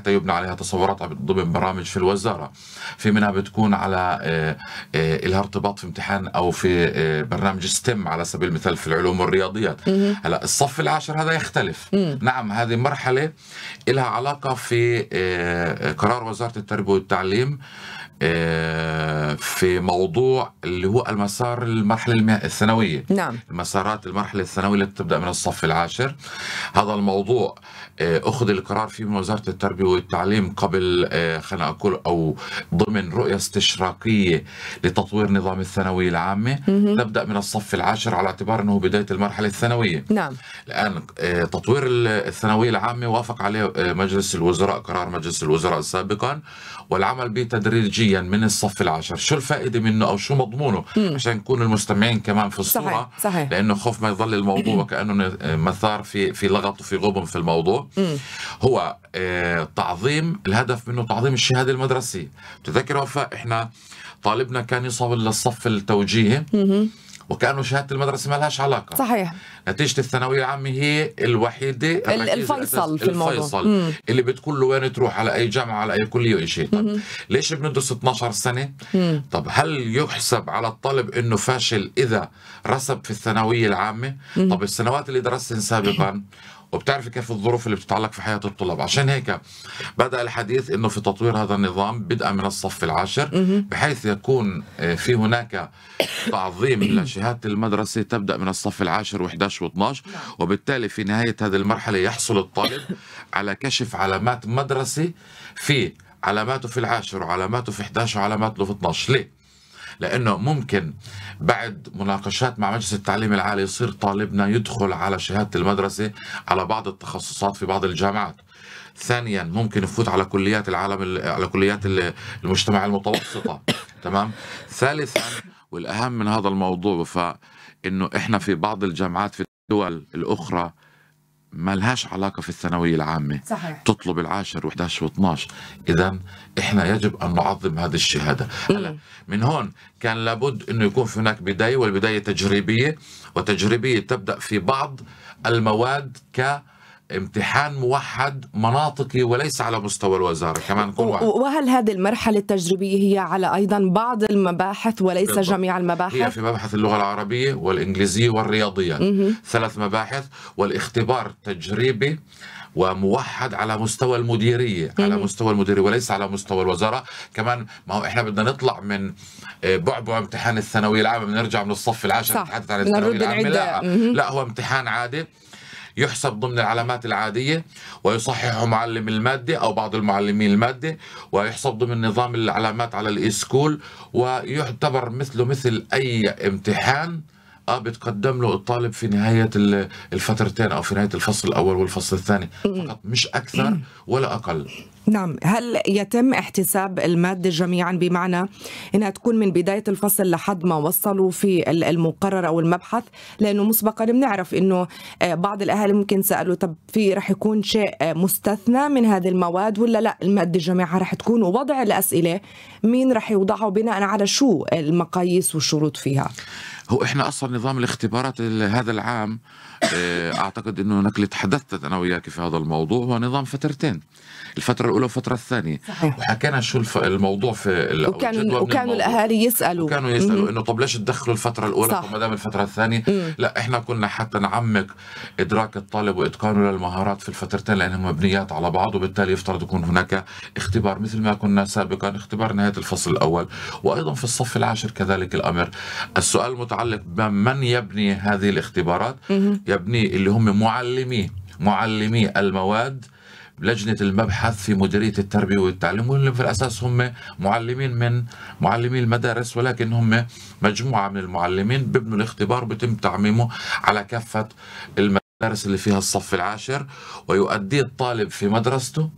حتى يبنى عليها تصورات ضمن برامج في الوزاره في منها بتكون على آه، آه، لها ارتباط في امتحان او في آه، برنامج ستيم على سبيل المثال في العلوم والرياضيات هلا الصف العاشر هذا يختلف مم. نعم هذه مرحله لها علاقه في قرار وزاره التربيه والتعليم آه، في موضوع اللي هو المسار المرحلة الثانوية نعم مسارات المرحلة الثانوية التي تبدأ من الصف العاشر هذا الموضوع آه، أخذ القرار فيه من وزارة التربية والتعليم قبل آه، خلينا أقول أو ضمن رؤية استشراقية لتطوير نظام الثانوية العامة مم. نبدأ من الصف العاشر على اعتبار أنه بداية المرحلة الثانوية نعم الآن تطوير الثانوية العامة وافق عليه مجلس الوزراء قرار مجلس الوزراء سابقا والعمل به تدريجيا معين من الصف العاشر شو الفائده منه او شو مضمونه مم. عشان يكون المستمعين كمان في الصوره صحيح. صحيح. لانه خوف ما يضل الموضوع كانه مثار في في لغط وفي غبن في الموضوع مم. هو آه، تعظيم الهدف منه تعظيم الشهاده المدرسيه تذكر وفاء احنا طالبنا كان يصل للصف التوجيهي مم. وكانه شهاده المدرسه ما لهاش علاقه صحيح نتيجه الثانويه العامه هي الوحيده الفيصل في الموضوع الفيصل مم. اللي بتقول له وين تروح على اي جامعه على اي كليه وشيء طب ليش بندرس 12 سنه مم. طب هل يحسب على الطالب انه فاشل اذا رسب في الثانويه العامه مم. طب السنوات اللي درستن سابقا وبتعرف كيف الظروف اللي بتتعلق في حياة الطلاب عشان هيك بدأ الحديث أنه في تطوير هذا النظام بدءا من الصف العاشر بحيث يكون آه، في هناك تعظيم لشهادة المدرسة تبدأ من الصف العاشر و11 و12 نعم. وبالتالي في نهاية هذه المرحلة يحصل الطالب على كشف علامات مدرسة في علاماته في العاشر وعلاماته في 11 وعلاماته في 12 ليه؟ لأنه ممكن بعد مناقشات مع مجلس التعليم العالي يصير طالبنا يدخل على شهادة المدرسة على بعض التخصصات في بعض الجامعات ثانيا ممكن يفوت على كليات العالم على كليات المجتمع المتوسطة تمام ثالثا والأهم من هذا الموضوع فإنه إحنا في بعض الجامعات في الدول الأخرى ما لهاش علاقة في الثانوية العامة صحيح. تطلب العاشر و11 و12 إذا إحنا يجب أن نعظم هذه الشهادة إيه. هلا من هون كان لابد أنه يكون في هناك بداية والبداية تجريبية وتجريبية تبدأ في بعض المواد ك امتحان موحد مناطقي وليس على مستوى الوزارة كمان نكون واحد. وهل هذه المرحلة التجريبية هي على أيضا بعض المباحث وليس بالضبط. جميع المباحث؟ هي في مباحث اللغة العربية والإنجليزية والرياضيات ثلاث مباحث والاختبار تجريبي وموحد على مستوى المديرية على مستوى المديرية وليس على مستوى الوزارة كمان ما هو إحنا بدنا نطلع من آه، بعبع امتحان الثانوية العامة بنرجع من الصف العاشر نتحدث عن الثانوية العامة لا. آه، لا هو امتحان عادي يحسب ضمن العلامات العادية ويصححه معلم المادة أو بعض المعلمين المادة ويحسب ضمن نظام العلامات على الإسكول ويعتبر مثله مثل أي امتحان اه بتقدم له الطالب في نهايه الفترتين او في نهايه الفصل الاول والفصل الثاني فقط مش اكثر ولا اقل نعم هل يتم احتساب المادة جميعا بمعنى أنها تكون من بداية الفصل لحد ما وصلوا في المقرر أو المبحث لأنه مسبقا بنعرف أنه آه، بعض الأهل ممكن سألوا طب في رح يكون شيء آه، مستثنى من هذه المواد ولا لا المادة جميعها رح تكون ووضع الأسئلة مين رح يوضعه بناء على شو المقاييس والشروط فيها هو احنا اصلا نظام الاختبارات هذا العام آه، اعتقد انه انك اللي تحدثت انا وياك في هذا الموضوع هو نظام فترتين الفتره الاولى والفتره الثانيه صحيح. وحكينا شو الف... الموضوع في وكان وكانوا الاهالي يسالوا وكانوا يسالوا انه طب ليش تدخلوا الفتره الاولى صح. ما دام الفتره الثانيه مم. لا احنا كنا حتى نعمق ادراك الطالب واتقانه للمهارات في الفترتين لانهم مبنيات على بعض وبالتالي يفترض يكون هناك اختبار مثل ما كنا سابقا اختبار نهايه الفصل الاول وايضا في الصف العاشر كذلك الامر السؤال متعلق متعلق بمن يبني هذه الاختبارات يبني اللي هم معلمي معلمي المواد لجنة المبحث في مديرية التربية والتعليم واللي في الأساس هم معلمين من معلمي المدارس ولكن هم مجموعة من المعلمين بيبنوا الاختبار بتم تعميمه على كافة المدارس اللي فيها الصف العاشر ويؤديه الطالب في مدرسته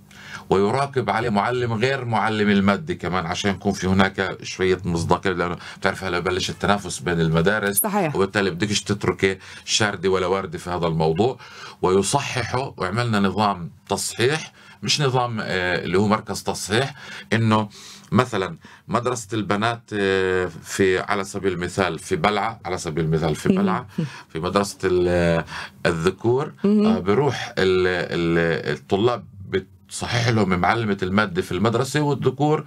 ويراقب عليه معلم غير معلم المادي كمان عشان يكون في هناك شويه مصداقيه لانه بتعرف هلا بلش التنافس بين المدارس صحيح وبالتالي بدكش تتركي شردي ولا وردي في هذا الموضوع ويصححه وعملنا نظام تصحيح مش نظام آه، اللي هو مركز تصحيح انه مثلا مدرسة البنات آه، في على سبيل المثال في بلعة على سبيل المثال في بلعة في مدرسة آه، الذكور بروح الطلاب صحيح لهم معلمة المادة في المدرسة والذكور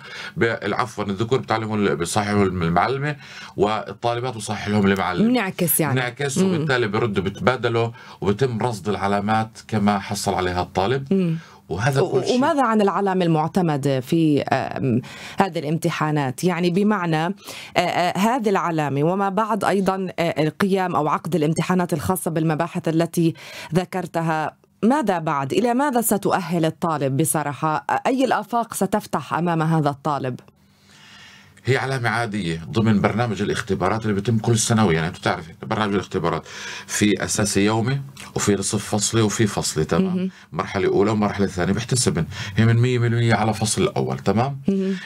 عفوا الذكور بتعلمهم لهم المعلمة والطالبات بصحح لهم المعلم بنعكس يعني بنعكس وبالتالي بردوا بتبادلوا وبتم رصد العلامات كما حصل عليها الطالب مم. وهذا كل شيء. وماذا عن العلامة المعتمدة في آه، هذه الامتحانات يعني بمعنى آه، آه، هذه العلامة وما بعد أيضا القيام أو عقد الامتحانات الخاصة بالمباحث التي ذكرتها ماذا بعد؟ إلى ماذا ستؤهل الطالب بصراحة؟ أي الآفاق ستفتح أمام هذا الطالب؟ هي علامة عادية ضمن برنامج الاختبارات اللي بيتم كل سنوي يعني بتعرفي برنامج الاختبارات في أساسي يومي وفي نصف فصلي وفي فصلي تمام مرحلة أولى ومرحلة ثانية بحتسبن هي من 100% على فصل الأول تمام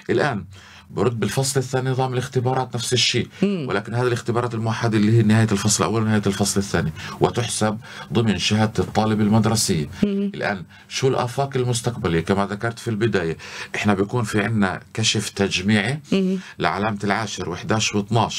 الآن برد بالفصل الثاني نظام الاختبارات نفس الشيء ولكن هذه الاختبارات الموحده اللي هي نهايه الفصل الاول ونهايه الفصل الثاني وتحسب ضمن شهاده الطالب المدرسيه الان شو الافاق المستقبليه كما ذكرت في البدايه احنا بيكون في عندنا كشف تجميعي لعلامه العاشر و11 و12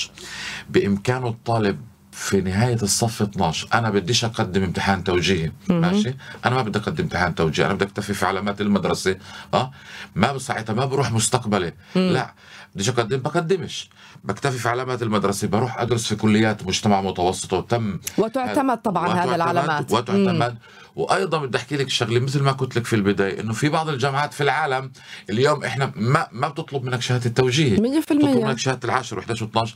بامكانه الطالب في نهايه الصف 12 انا بديش اقدم امتحان توجيهي ماشي انا ما بدي اقدم امتحان توجيهي انا بدي اكتفي في علامات المدرسه اه ما ساعتها ما بروح مستقبلي لا بديش اقدم بقدمش بكتفي في علامات المدرسه بروح ادرس في كليات مجتمع متوسط وتم وتعتمد آه، طبعا هذه العلامات وتعتمد مم. وايضا بدي احكي لك شغله مثل ما قلت لك في البدايه انه في بعض الجامعات في العالم اليوم احنا ما ما بتطلب منك شهاده التوجيه 100% بتطلب منك شهاده العاشر و11 و12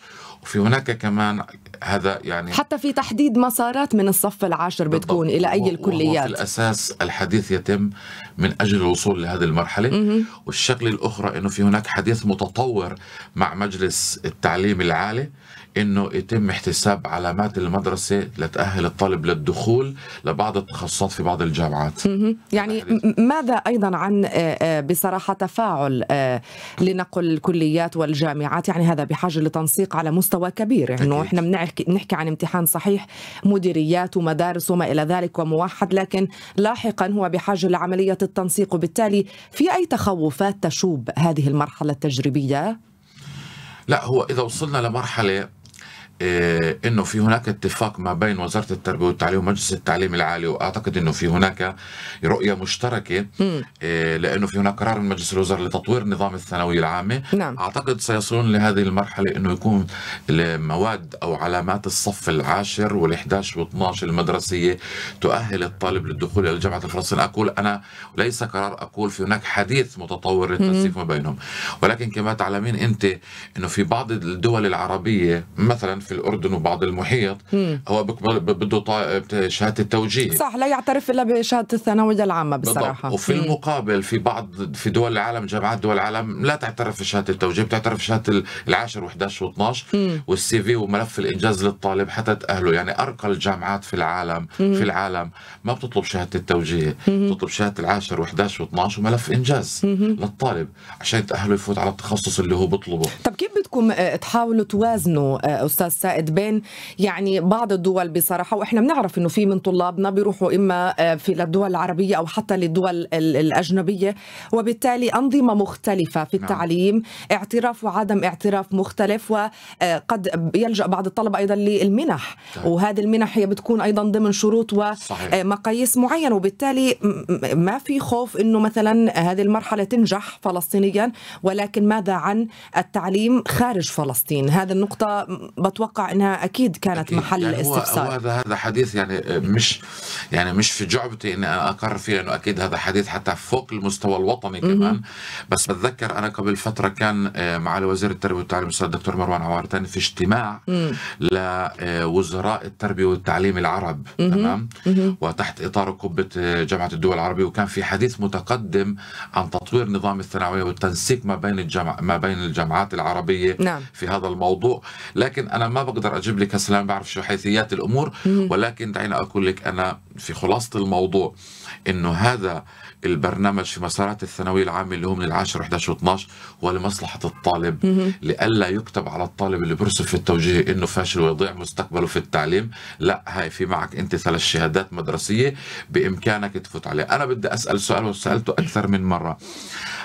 وفي هناك كمان هذا يعني حتى في تحديد مسارات من الصف العاشر بتكون الى اي الكليات في الاساس الحديث يتم من اجل الوصول لهذه المرحله والشغله الاخرى انه في هناك حديث متطور مع مجلس التعليم العالي انه يتم احتساب علامات المدرسه لتاهل الطالب للدخول لبعض التخصصات في بعض الجامعات يعني ماذا ايضا عن آه، آه، بصراحه تفاعل آه، لنقل الكليات والجامعات يعني هذا بحاجه لتنسيق على مستوى كبير يعني انه احنا بنحكي عن امتحان صحيح مديريات ومدارس وما الى ذلك وموحد لكن لاحقا هو بحاجه لعمليه التنسيق وبالتالي في أي تخوفات تشوب هذه المرحلة التجريبية؟ لا هو إذا وصلنا لمرحلة آه، انه في هناك اتفاق ما بين وزاره التربيه والتعليم ومجلس التعليم العالي واعتقد انه في هناك رؤيه مشتركه آه، لانه في هناك قرار من مجلس الوزراء لتطوير نظام الثانويه العامه نعم. اعتقد سيصلون لهذه المرحله انه يكون المواد او علامات الصف العاشر وال11 و12 المدرسيه تؤهل الطالب للدخول الى الجامعه الفلسطينيه اقول انا ليس قرار اقول في هناك حديث متطور للتنسيق ما بينهم ولكن كما تعلمين انت انه في بعض الدول العربيه مثلا في الاردن وبعض المحيط مم. هو بده شهاده توجيه صح لا يعترف الا بشهاده الثانويه العامه بصراحه بالضبط. وفي مم. المقابل في بعض في دول العالم جامعات دول العالم لا تعترف بشهاده التوجيه بتعترف بشهاده العاشر و11 و12 والسي في وملف الانجاز للطالب حتى تاهله يعني ارقى الجامعات في العالم مم. في العالم ما بتطلب شهاده التوجيه مم. بتطلب شهاده العاشر و11 و12 وملف انجاز مم. للطالب عشان تاهله يفوت على التخصص اللي هو بيطلبه طب كيف بدكم آه، تحاولوا توازنوا آه، استاذ السائد بين يعني بعض الدول بصراحه واحنا بنعرف انه في من طلابنا بيروحوا اما آه، في للدول العربيه او حتى للدول الاجنبيه وبالتالي انظمه مختلفه في نعم. التعليم اعتراف وعدم اعتراف مختلف وقد يلجا بعض الطلبه ايضا للمنح وهذه المنح هي بتكون ايضا ضمن شروط ومقاييس آه، معينه وبالتالي ما في خوف انه مثلا هذه المرحله تنجح فلسطينيا ولكن ماذا عن التعليم خارج فلسطين هذه النقطه بتوقع اتوقع انها اكيد كانت أكيد. محل يعني استفسار هذا هذا حديث يعني آه، مش يعني مش في جعبتي اني انا فيه لانه اكيد هذا حديث حتى فوق المستوى الوطني كمان بس بتذكر انا قبل فتره كان آه، معالي وزير التربيه والتعليم الاستاذ الدكتور مروان عوارتاني في اجتماع لوزراء آه، التربيه والتعليم العرب تمام وتحت اطار قبه جامعه الدول العربيه وكان في حديث متقدم عن تطوير نظام الثانويه والتنسيق ما بين الجامع ما بين الجامعات العربيه نعم. في هذا الموضوع لكن انا ما بقدر اجيب لك هسه ما بعرف شو حيثيات الامور ولكن دعيني اقول لك انا في خلاصه الموضوع انه هذا آه البرنامج في مسارات الثانويه العامه اللي هو من العاشر 11 و12 هو لمصلحه الطالب لألا يكتب على الطالب اللي بيرسب في التوجيهي انه فاشل ويضيع مستقبله في التعليم لا هاي في معك انت ثلاث شهادات مدرسيه بامكانك تفوت عليها انا بدي اسال سؤال وسالته اكثر من مره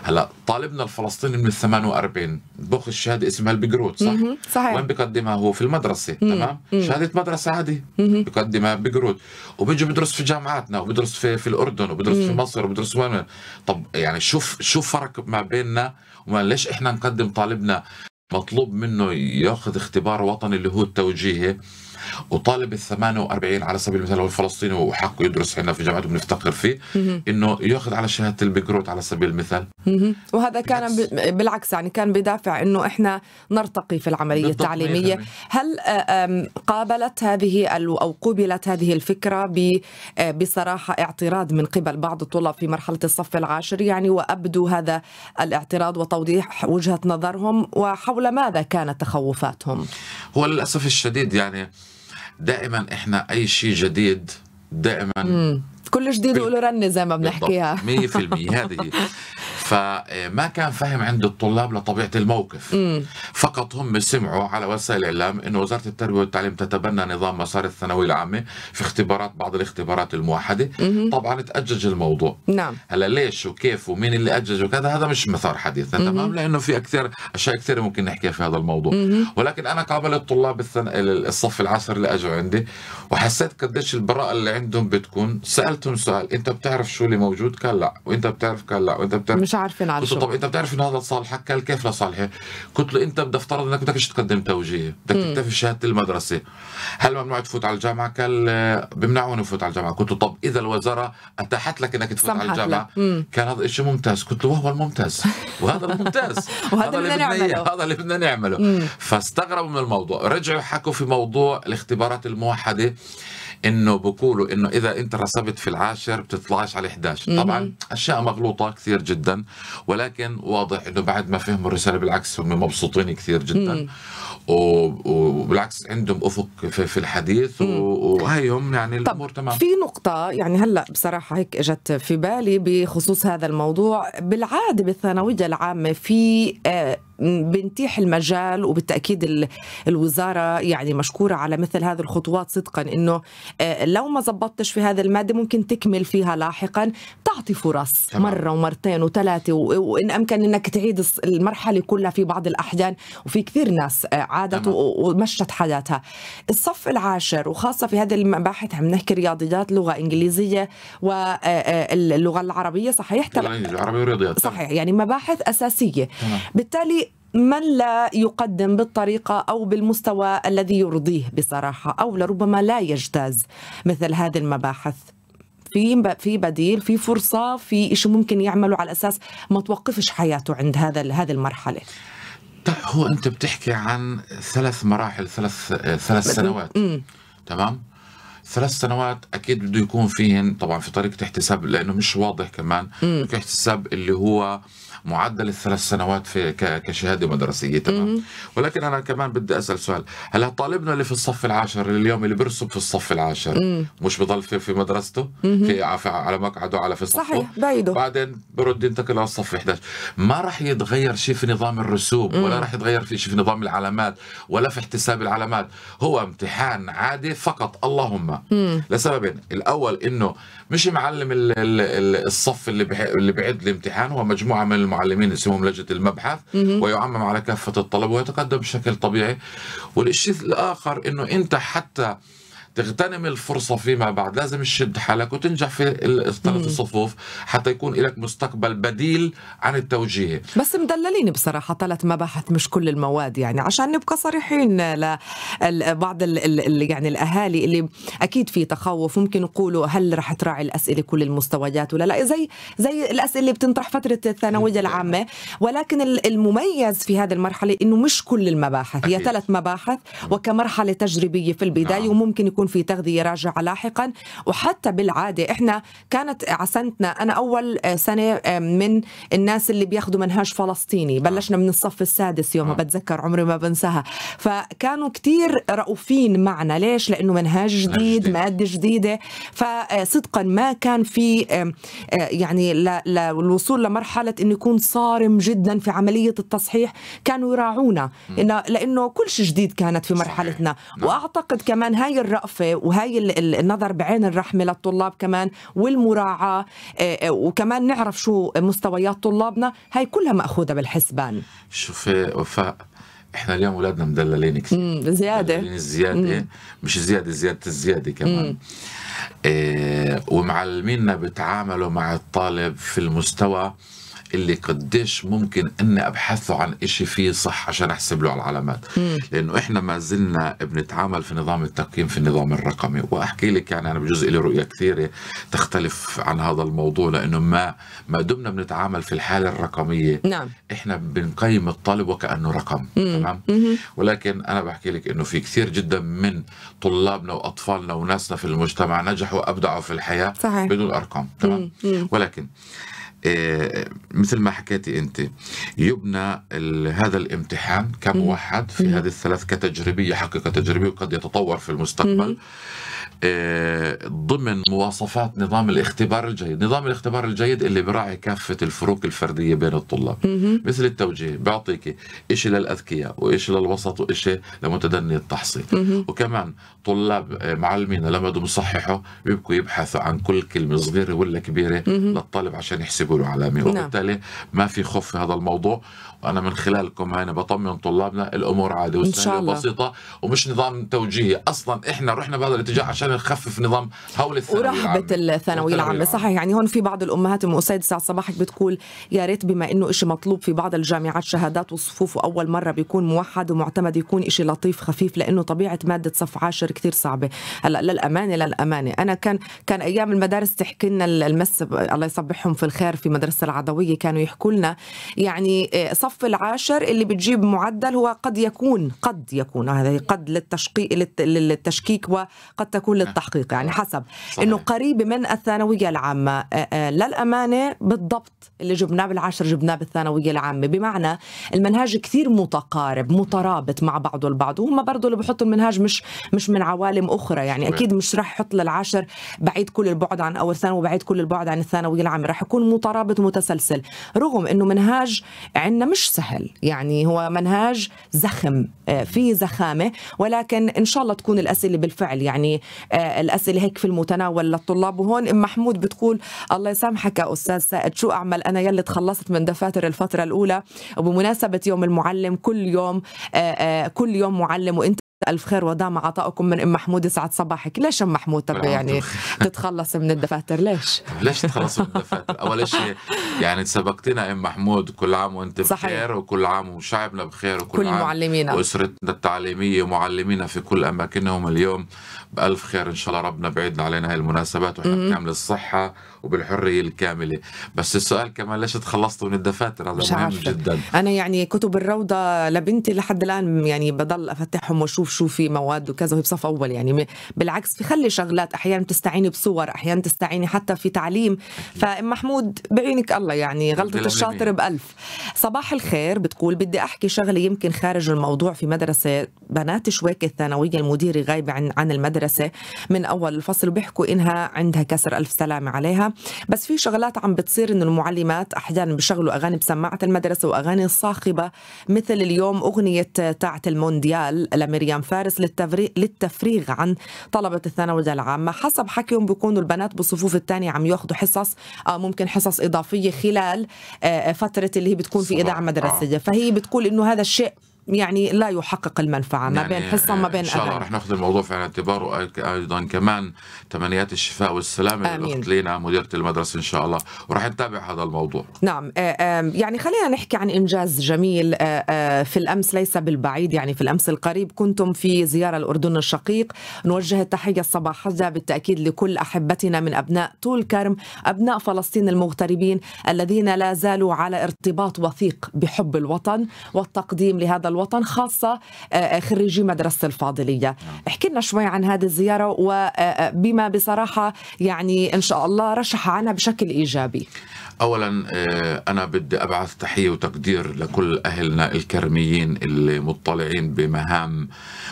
هلا طالبنا الفلسطيني من ال 48 باخذ الشهاده اسمها البجروت صح صحيح وين بقدمها هو في المدرسه تمام شهاده مدرسه عادي بقدمها بجروت وبيجي بدرس في جامعاتنا وبدرس في, في الاردن وبدرس في مصر وبدرس المسلمين طب يعني شوف شوف فرق ما بيننا وما ليش احنا نقدم طالبنا مطلوب منه ياخذ اختبار وطني اللي هو التوجيهي وطالب ال 48 على سبيل المثال هو الفلسطيني وحقه يدرس عندنا في جامعته بنفتخر فيه انه ياخذ على شهاده البكروت على سبيل المثال وهذا كان بالعكس يعني كان بدافع انه احنا نرتقي في العمليه التعليميه هل آه، قابلت هذه او قوبلت هذه الفكره آه، بصراحه اعتراض من قبل بعض الطلاب في مرحله الصف العاشر يعني وابدوا هذا الاعتراض وتوضيح وجهه نظرهم وحول ماذا كانت تخوفاتهم هو للاسف الشديد يعني دائما احنا اي شيء جديد دائما مم. كل جديد وله رنه زي ما بنحكيها 100% هذه فما كان فهم عند الطلاب لطبيعه الموقف مم. فقط هم سمعوا على وسائل الاعلام انه وزاره التربيه والتعليم تتبنى نظام مسار الثانويه العامه في اختبارات بعض الاختبارات الموحده مم. طبعا تاجج الموضوع نعم هلا ليش وكيف ومين اللي اجج وكذا هذا مش مثار حديث تمام لانه في اكثر اشياء كثيره ممكن نحكيها في هذا الموضوع مم. ولكن انا قابلت طلاب الثن... الصف العاشر اللي اجوا عندي وحسيت قديش البراءه اللي عندهم بتكون سالتهم سؤال انت بتعرف شو اللي موجود قال لا وانت بتعرف قال لا وانت بتعرف مش عارفين على شو طب انت بتعرف انه هذا لصالحك؟ قال كيف لصالحي؟ قلت له انت بدي افترض انك بدك تقدم توجيهي، بدك تكتفي بشهاده المدرسه. هل ممنوع تفوت على الجامعه؟ قال بمنعوني افوت على الجامعه، قلت له طب اذا الوزاره اتاحت لك انك تفوت على الجامعه كان هذا شيء ممتاز، قلت له وهو الممتاز وهذا الممتاز وهذا اللي بدنا نعمله هذا اللي بدنا نعمله فاستغربوا من الموضوع، رجعوا حكوا في موضوع الاختبارات الموحده انه بقولوا انه اذا انت رسبت في العاشر بتطلعش على 11 طبعا اشياء مغلوطه كثير جدا ولكن واضح انه بعد ما فهموا الرساله بالعكس هم مبسوطين كثير جدا وبالعكس عندهم افق في, في الحديث وهيهم يعني الامور تمام في نقطه يعني هلا بصراحه هيك اجت في بالي بخصوص هذا الموضوع بالعاده بالثانويه العامه في آه بنتيح المجال وبالتاكيد الوزاره يعني مشكوره على مثل هذه الخطوات صدقا انه آه، لو ما زبطتش في هذا الماده ممكن تكمل فيها لاحقا تعطي فرص تمام. مره ومرتين وثلاثه وان امكن انك تعيد المرحله كلها في بعض الاحيان وفي كثير ناس آه، عادت ومشت حياتها الصف العاشر وخاصه في هذه المباحث عم نحكي رياضيات لغه انجليزيه واللغه آه، العربيه صحيح العربيه والرياضيات صحيح يعني مباحث اساسيه تمام. بالتالي من لا يقدم بالطريقة أو بالمستوى الذي يرضيه بصراحة أو لربما لا يجتاز مثل هذه المباحث في في بديل في فرصة في شيء ممكن يعملوا على أساس ما توقفش حياته عند هذا هذه المرحلة طيب، هو أنت بتحكي عن ثلاث مراحل ثلاث ثلاث سنوات م. تمام ثلاث سنوات اكيد بده يكون فيهن طبعا في طريقه احتساب لانه مش واضح كمان احتساب اللي هو آه معدل الثلاث سنوات في كشهاده مدرسيه تمام ولكن انا كمان بدي اسال سؤال هلا طالبنا اللي في الصف العاشر اللي اليوم اللي بيرسب في الصف العاشر مم. مش بضل في, في مدرسته في, على مقعده على في صفه صحيح بعيده بعدين برد ينتقل على الصف 11 ما راح يتغير شيء في نظام الرسوب مم. ولا راح يتغير في شيء في نظام العلامات ولا في احتساب العلامات هو امتحان عادي فقط اللهم مم. لسببين الاول انه مش معلم الصف اللي اللي بيعد الامتحان هو مجموعه من المعلمين اسمهم لجنه المبحث ويعمم على كافه الطلبه ويتقدم بشكل طبيعي والشيء الاخر انه انت حتى تغتنم الفرصة فيما بعد لازم تشد حالك وتنجح في الثلاث الصفوف حتى يكون لك مستقبل بديل عن التوجيه بس مدللين بصراحة ثلاث مباحث مش كل المواد يعني عشان نبقى صريحين لبعض الـ الـ يعني الأهالي اللي أكيد في تخوف ممكن يقولوا هل رح تراعي الأسئلة كل المستويات ولا لا زي زي الأسئلة اللي بتنطرح فترة الثانوية العامة ولكن المميز في هذه المرحلة إنه مش كل المباحث أكيد. هي ثلاث مباحث وكمرحلة تجريبية في البداية نعم. وممكن يكون في تغذية راجعة لاحقا وحتى بالعادة إحنا كانت عسنتنا أنا أول آه، سنة من الناس اللي بياخدوا منهاج فلسطيني آه. بلشنا من الصف السادس يوم آه. بتذكر عمري ما بنساها فكانوا كتير رؤوفين معنا ليش لأنه منهاج جديد مادة جديدة فصدقا ما كان في يعني للوصول لمرحلة أنه يكون صارم جدا في عملية التصحيح كانوا يراعونا لأنه كل شيء جديد كانت في مرحلتنا نعم. وأعتقد كمان هاي الرأفة الضعف وهي النظر بعين الرحمه للطلاب كمان والمراعاه آه، آه، وكمان نعرف شو مستويات طلابنا هاي كلها مأخوذة بالحسبان شوفي آه، وفاء احنا اليوم اولادنا مدللين كثير زياده زياده مدللين الزياده مم. مش زياده زياده الزياده كمان إيه ومعلمينا بيتعاملوا مع الطالب في المستوى اللي قديش ممكن اني ابحثه عن إشي فيه صح عشان احسب له على العلامات لانه احنا ما زلنا بنتعامل في نظام التقييم في النظام الرقمي واحكي لك يعني انا بجوز لي رؤيه كثيره تختلف عن هذا الموضوع لانه ما ما دمنا بنتعامل في الحاله الرقميه نعم. احنا بنقيم الطالب وكانه رقم مم. تمام مم. ولكن انا بحكي لك انه في كثير جدا من طلابنا واطفالنا وناسنا في المجتمع نجحوا وابدعوا في الحياه صحيح. بدون ارقام تمام مم. مم. ولكن آه، مثل ما حكيتي انت يبنى هذا الامتحان كموحد في هذه الثلاث كتجربيه حقيقه تجربيه وقد يتطور في المستقبل آه، ضمن مواصفات نظام الاختبار الجيد نظام الاختبار الجيد اللي براعي كافة الفروق الفردية بين الطلاب مثل التوجيه بيعطيك إشي للأذكياء وإشي للوسط وإشي لمتدني التحصيل وكمان طلاب آه، معلمين لما بدهم يصححوا بيبقوا يبحثوا عن كل كلمة صغيرة ولا كبيرة للطالب عشان يحسبوا له علامة نعم. وبالتالي ما في خوف في هذا الموضوع وأنا من خلالكم هنا بطمن طلابنا الأمور عادي وسهلة وبسيطة ومش نظام توجيهي أصلا إحنا رحنا بهذا الاتجاه عشان بدنا نخفف نظام هول الثانويه ورهبه الثانويه العامه صحيح يعني هون في بعض الامهات ام اسيد ساعه صباحك بتقول يا ريت بما انه شيء مطلوب في بعض الجامعات شهادات وصفوف واول مره بيكون موحد ومعتمد يكون شيء لطيف خفيف لانه طبيعه ماده صف عاشر كثير صعبه هلا للامانه للامانه انا كان كان ايام المدارس تحكي لنا المس الله يصبحهم في الخير في مدرسه العدويه كانوا يحكوا لنا يعني آه، صف العاشر اللي بتجيب معدل هو قد يكون قد يكون هذا قد للتشقيق للتشكيك وقد تكون للتحقيق نعم. يعني حسب صحيح. انه قريبه من الثانويه العامه آه، آه، للامانه بالضبط اللي جبناه بالعشر جبناه بالثانويه العامه بمعنى المنهاج كثير متقارب مترابط مع بعضه البعض وهم برضه اللي بحطوا المنهاج مش مش من عوالم اخرى يعني اكيد مش راح يحط للعشر بعيد كل البعد عن اول ثانوي وبعيد كل البعد عن الثانويه العامه راح يكون مترابط متسلسل رغم انه منهاج عندنا مش سهل يعني هو منهاج زخم آه، فيه زخامه ولكن ان شاء الله تكون الاسئله بالفعل يعني آه، الاسئله هيك في المتناول للطلاب وهون ام محمود بتقول الله يسامحك يا استاذ سائد شو اعمل انا يلي تخلصت من دفاتر الفتره الاولى وبمناسبه يوم المعلم كل يوم آه، آه، كل يوم معلم وانت ألف خير ودام عطاؤكم من أم محمود يسعد صباحك ليش أم محمود طب يعني تتخلص من الدفاتر ليش؟ ليش تتخلص من الدفاتر؟ أول شيء يعني سبقتنا أم محمود كل عام وأنت بخير وكل عام وشعبنا بخير وكل كل عام معلمينا وأسرتنا التعليمية ومعلمينا في كل أماكنهم اليوم بألف خير إن شاء الله ربنا بعيد علينا هاي المناسبات ونحن بنعمل الصحة وبالحريه الكامله بس السؤال كمان ليش تخلصتوا من الدفاتر هذا مهم عارفة. جدا انا يعني كتب الروضه لبنتي لحد الان يعني بضل افتحهم واشوف شو في مواد وكذا وهي بصف اول يعني بالعكس بخلي شغلات احيانا بتستعيني بصور احيانا تستعيني حتى في تعليم فام محمود بعينك الله يعني غلطه الشاطر بألف صباح الخير بتقول بدي احكي شغله يمكن خارج الموضوع في مدرسه بنات شويك الثانويه المديرة غايبه عن عن المدرسه من اول الفصل وبيحكوا انها عندها كسر الف سلامه عليها بس في شغلات عم بتصير انه المعلمات احيانا بشغلوا اغاني بسماعه المدرسه واغاني صاخبه مثل اليوم اغنيه تاعت المونديال لمريم فارس للتفريغ عن طلبه الثانويه العامه حسب حكيهم بيكونوا البنات بالصفوف الثانيه عم ياخذوا حصص آه، ممكن حصص اضافيه خلال آه، فتره اللي هي بتكون في اذاعه مدرسيه فهي بتقول انه هذا الشيء يعني لا يحقق المنفعه ما يعني بين حصه وما بين ان شاء الله رح ناخذ الموضوع في الاعتبار ايضا كمان تمنيات الشفاء والسلامه للاخت لينا مديره المدرسه ان شاء الله ورح نتابع هذا الموضوع نعم آه، يعني خلينا نحكي عن انجاز جميل آه، آه، في الامس ليس بالبعيد يعني في الامس القريب كنتم في زياره الاردن الشقيق نوجه التحيه الصباحيه بالتاكيد لكل احبتنا من ابناء طول كرم ابناء فلسطين المغتربين الذين لا زالوا على ارتباط وثيق بحب الوطن والتقديم لهذا الوطن الوطن خاصة آه، آه، خريجي مدرسة الفاضلية نعم. احكي لنا شوي عن هذه الزيارة وبما آه، بصراحة يعني إن شاء الله رشح عنها بشكل إيجابي اولا انا بدي ابعث تحيه وتقدير لكل اهلنا الكرميين اللي مطلعين بمهام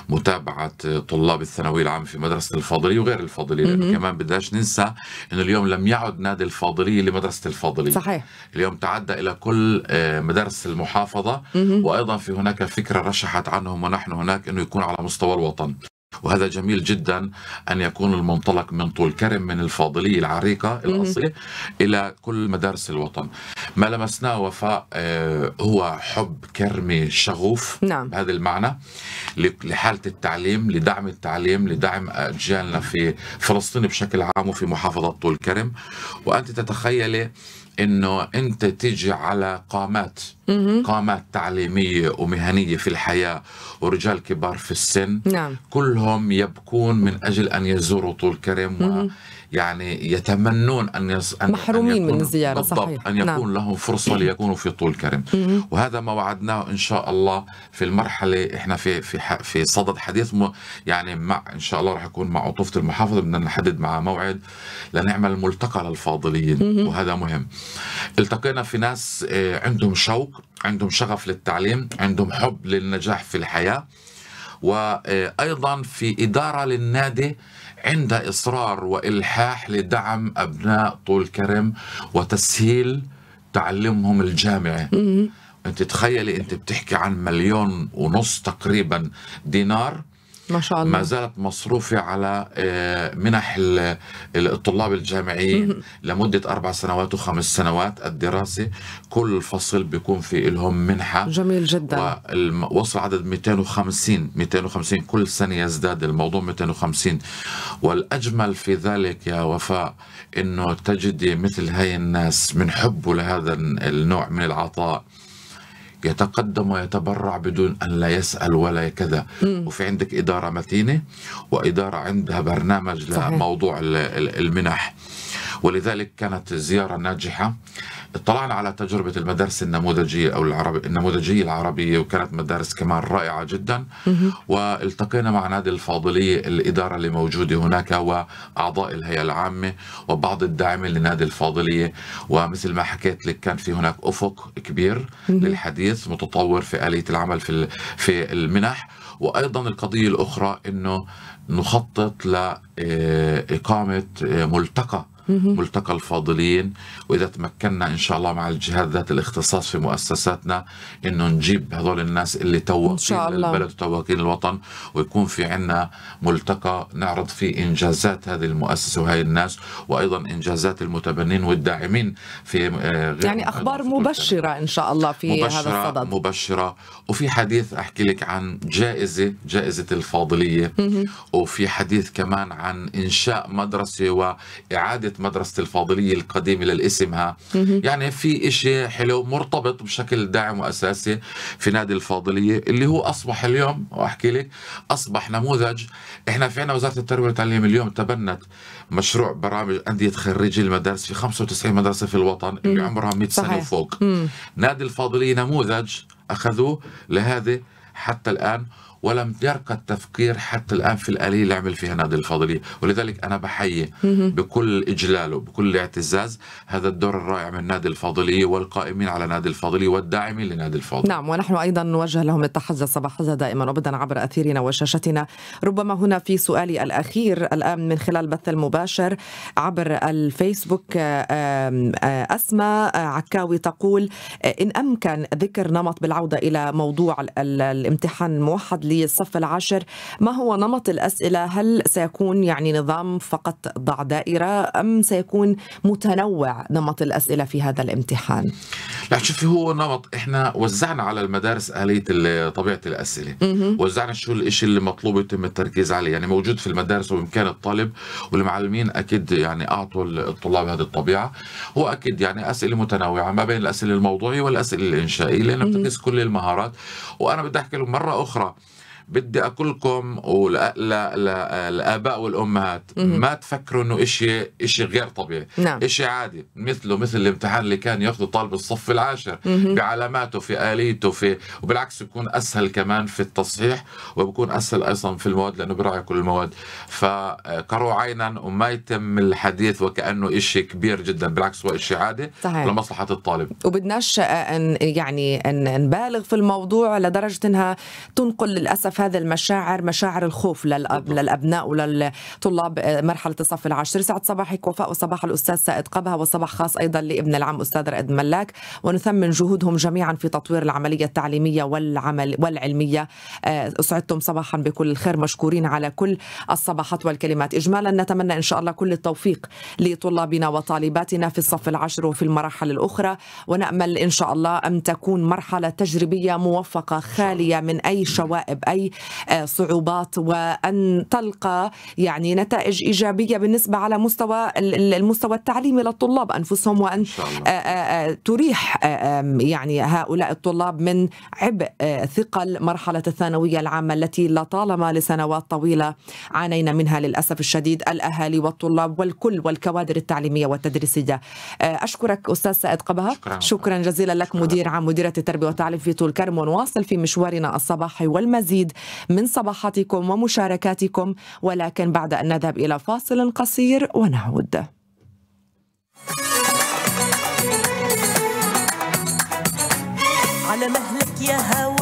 متابعه طلاب الثانويه العامه في مدرسه الفاضليه وغير الفاضليه لانه كمان بدناش ننسى انه اليوم لم يعد نادي الفاضليه لمدرسه الفاضليه صحيح اليوم تعدى الى كل مدارس المحافظه وايضا في هناك فكرة رشحت عنهم ونحن هناك أنه يكون على مستوى الوطن وهذا جميل جدا أن يكون المنطلق من طول كرم من الفاضلية العريقة الأصيلة إلى كل مدارس الوطن ما لمسناه وفاء آه، هو حب كرمي شغوف نعم. بهذا المعنى لحالة التعليم لدعم التعليم لدعم أجيالنا في فلسطين بشكل عام وفي محافظة طول كرم وأنت تتخيلي انه انت تيجي على قامات قامات تعليميه ومهنيه في الحياه ورجال كبار في السن نعم. كلهم كلهم يبكون من أجل أن يزوروا طول كرم يعني يتمنون أن يز... أن محرومين أن من الزيارة صحيح أن يكون نعم. لهم فرصة ليكونوا في طول كرم وهذا ما وعدناه إن شاء الله في المرحلة إحنا في في ح... في صدد حديث م... يعني مع إن شاء الله رح يكون مع عطوفة المحافظة بدنا نحدد مع موعد لنعمل ملتقى للفاضلين وهذا مهم التقينا في ناس آه، عندهم شوق عندهم شغف للتعليم عندهم حب للنجاح في الحياة وأيضا في إدارة للنادي عند إصرار وإلحاح لدعم أبناء طول كرم وتسهيل تعلمهم الجامعي انت تخيلي انت بتحكي عن مليون ونص تقريبا دينار ما شاء الله ما زالت مصروفة على آه، منح الطلاب الجامعيين لمدة أربع سنوات وخمس سنوات الدراسة كل فصل بيكون في لهم منحة جميل جدا وصل عدد 250 250 كل سنة يزداد الموضوع 250 والأجمل في ذلك يا وفاء أنه تجدي مثل هاي الناس من حبه لهذا النوع من العطاء يتقدم ويتبرع بدون أن لا يسأل ولا كذا وفي عندك إدارة متينة وإدارة عندها برنامج صحيح. لموضوع المنح ولذلك كانت الزياره ناجحة اطلعنا على تجربة المدارس النموذجية أو العربي النموذجية العربية وكانت مدارس كمان رائعة جدا والتقينا مع نادي الفاضلية الإدارة اللي موجودة هناك وأعضاء الهيئة العامة وبعض الداعمين لنادي الفاضلية ومثل ما حكيت لك كان في هناك أفق كبير للحديث متطور في آلية العمل في في المنح وايضا القضيه الاخرى انه نخطط لاقامه ملتقى ملتقى الفاضلين واذا تمكنا ان شاء الله مع الجهات ذات الاختصاص في مؤسساتنا انه نجيب هذول الناس اللي توقين للبلد وتوافقين الوطن ويكون في عنا ملتقى نعرض فيه انجازات هذه المؤسسه وهي الناس وايضا انجازات المتبنين والداعمين في آه، غير يعني اخبار مبشره ان شاء الله في مبشرة هذا الصدد مبشره وفي حديث احكي لك عن جائزه جائزه الفاضليه وفي حديث كمان عن انشاء مدرسه واعاده مدرسة الفاضلية القديمة للاسمها يعني في إشي حلو مرتبط بشكل داعم وأساسي في نادي الفاضلية اللي هو أصبح اليوم وأحكي لك أصبح نموذج إحنا في عنا وزارة التربية والتعليم اليوم تبنت مشروع برامج أندية خريجي المدارس في 95 مدرسة في الوطن اللي عمرها 100 سنة وفوق نادي الفاضلية نموذج أخذوه لهذه حتى الآن ولم يرقى التفكير حتى الآن في الآلية اللي عمل فيها نادي الفاضلية ولذلك أنا بحيي بكل إجلاله بكل اعتزاز هذا الدور الرائع من نادي الفاضلية والقائمين على نادي الفاضلية والداعمين لنادي الفاضلية نعم ونحن أيضا نوجه لهم التحذى الصباح هذا دائما أبدا عبر أثيرنا وشاشتنا ربما هنا في سؤالي الأخير الآن من خلال بث المباشر عبر الفيسبوك آه، آه، اسماء آه، عكاوي تقول إن أمكن ذكر نمط بالعودة إلى موضوع الامتحان الموحد في الصف العاشر ما هو نمط الأسئلة هل سيكون يعني نظام فقط ضع دائرة أم سيكون متنوع نمط الأسئلة في هذا الامتحان لا شوفي هو نمط احنا وزعنا على المدارس آلية طبيعة الأسئلة م-م. وزعنا شو الشيء اللي مطلوب يتم التركيز عليه يعني موجود في المدارس وبإمكان الطالب والمعلمين أكيد يعني أعطوا الطلاب هذه الطبيعة هو أكيد يعني أسئلة متنوعة ما بين الأسئلة الموضوعية والأسئلة الإنشائية لأنها بتقيس كل المهارات وأنا بدي أحكي لهم مرة أخرى بدي اقول لكم والاباء والامهات ما تفكروا انه شيء شيء غير طبيعي نعم. شيء عادي مثله مثل الامتحان اللي كان ياخذه طالب الصف العاشر بعلاماته في اليته في وبالعكس بيكون اسهل كمان في التصحيح وبكون اسهل ايضا في المواد لانه براعي كل المواد فقروا عينا وما يتم الحديث وكانه شيء كبير جدا بالعكس هو شيء عادي صحيح. لمصلحه الطالب وبدناش ان يعني ان نبالغ في الموضوع لدرجه انها تنقل للاسف تضاعف هذه المشاعر مشاعر الخوف للأب للأبناء وللطلاب آه، مرحلة الصف العاشر سعد صباحك وفاء وصباح الأستاذ سائد قبها وصباح خاص أيضا لابن العم أستاذ رائد ملاك ونثمن جهودهم جميعا في تطوير العملية التعليمية والعمل والعلمية آه، أسعدتم صباحا بكل الخير مشكورين على كل الصباحات والكلمات إجمالا نتمنى إن شاء الله كل التوفيق لطلابنا وطالباتنا في الصف العاشر وفي المراحل الأخرى ونأمل إن شاء الله أن تكون مرحلة تجريبية موفقة خالية من أي شوائب أي صعوبات وان تلقى يعني نتائج ايجابيه بالنسبه على مستوى المستوى التعليمي للطلاب انفسهم وان آه، آه، آه، تريح يعني هؤلاء الطلاب من عبء ثقل مرحله الثانويه العامه التي لطالما لسنوات طويله عانينا منها للاسف الشديد الاهالي والطلاب والكل والكوادر التعليميه والتدريسيه اشكرك استاذ سائد قبها شكرا, شكرا جزيلا لك شكرا. مدير عام مديره التربيه والتعليم في طول كرم ونواصل في مشوارنا الصباحي والمزيد من صباحاتكم ومشاركاتكم ولكن بعد أن نذهب إلى فاصل قصير ونعود على مهلك يا هوى